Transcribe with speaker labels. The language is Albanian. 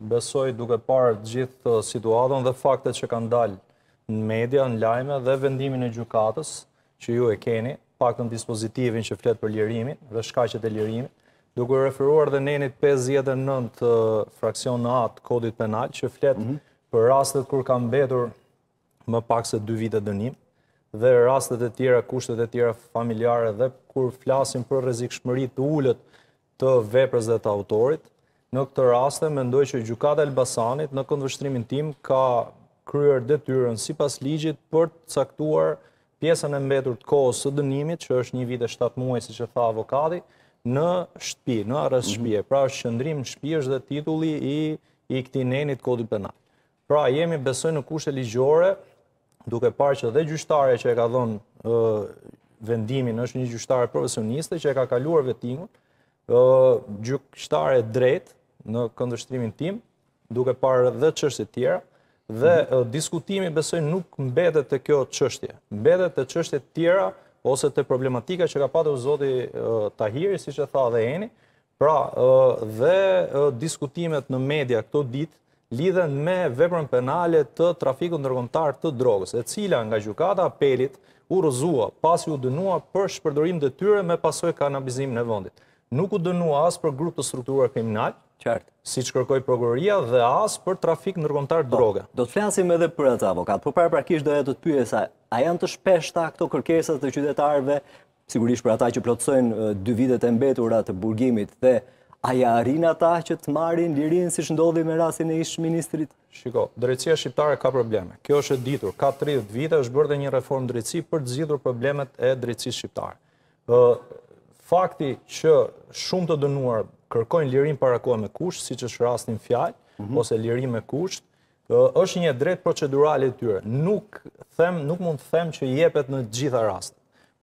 Speaker 1: besoj duke parë gjithë situatën dhe faktet që kanë dalë në media, në lajme dhe vendimin e gjukatës që ju e keni, pak të në dispozitivin që fletë për lirimin dhe shkashet e lirimin, duke referuar dhe nenit 59 fraksion në atë kodit penal që fletë mhm. për rastet kur kam betur më pak se 2 vite dënim dhe rastet e tjera, kushtet e tjera familjare dhe kur flasim për rezik shmërit të ullët të veprës dhe të autorit, Në këtë raste, mendoj që Gjukata Elbasanit në këndvështrimin tim ka kryer detyren si pas ligjit për të caktuar pjesën e mbetur të kohës së dënimit, që është një vit e 7 muaj, si që tha avokati, në shtëpi, në arës mhm. shpje. Pra, shëndrim shpi është dhe titulli i, i këti nenit kodit penal. Pra, jemi besoj në kushe ligjore, duke parë që dhe gjyshtare që e ka dhënë vendimin, është një gjyshtare profesioniste që e ka kaluar vetingu, gjyshtare drejtë, në këndështrimin tim, duke parë dhe qështje tjera, dhe mhm. diskutimi besoj nuk mbetet të kjo qështje, mbetet të qështje tjera, ose të problematika që ka patë u zoti Tahiri, si që tha dhe eni, pra dhe diskutimet në media këto ditë, lidhen me veprën penale të trafiku ndërgontar të drogës, e cila nga gjukata apelit u rëzua pasi u dënua për shpërdorim dhe tyre me pasoj kanabizim në vëndit nuk u dënua as për grup të strukturuar kriminal, Qartë. si që kërkoj prokuroria
Speaker 2: dhe as për trafik nërkontar po, droga. Do, të flasim edhe për atë avokat, por para prakish do e të të pyesa, a janë të shpeshta këto kërkesat të qytetarve, sigurisht për ata që plotësojnë dy vitet e mbetura të burgimit, dhe a ja arin ata që të marin lirin si që ndodhi me rasin e ish ministrit? Shiko,
Speaker 1: drejtësia shqiptare ka probleme. Kjo është ditur, ka 30 vite, është bërë dhe një reform drejtësi për të zhidur problemet e drejtësi shqiptare fakti që shumë të dënuar kërkojnë lirim para kohë me kusht, si që është rastin fjallë, mhm. ose lirim me kusht, është një drejt procedurale të tyre. Nuk mund të them që jepet në gjitha rast.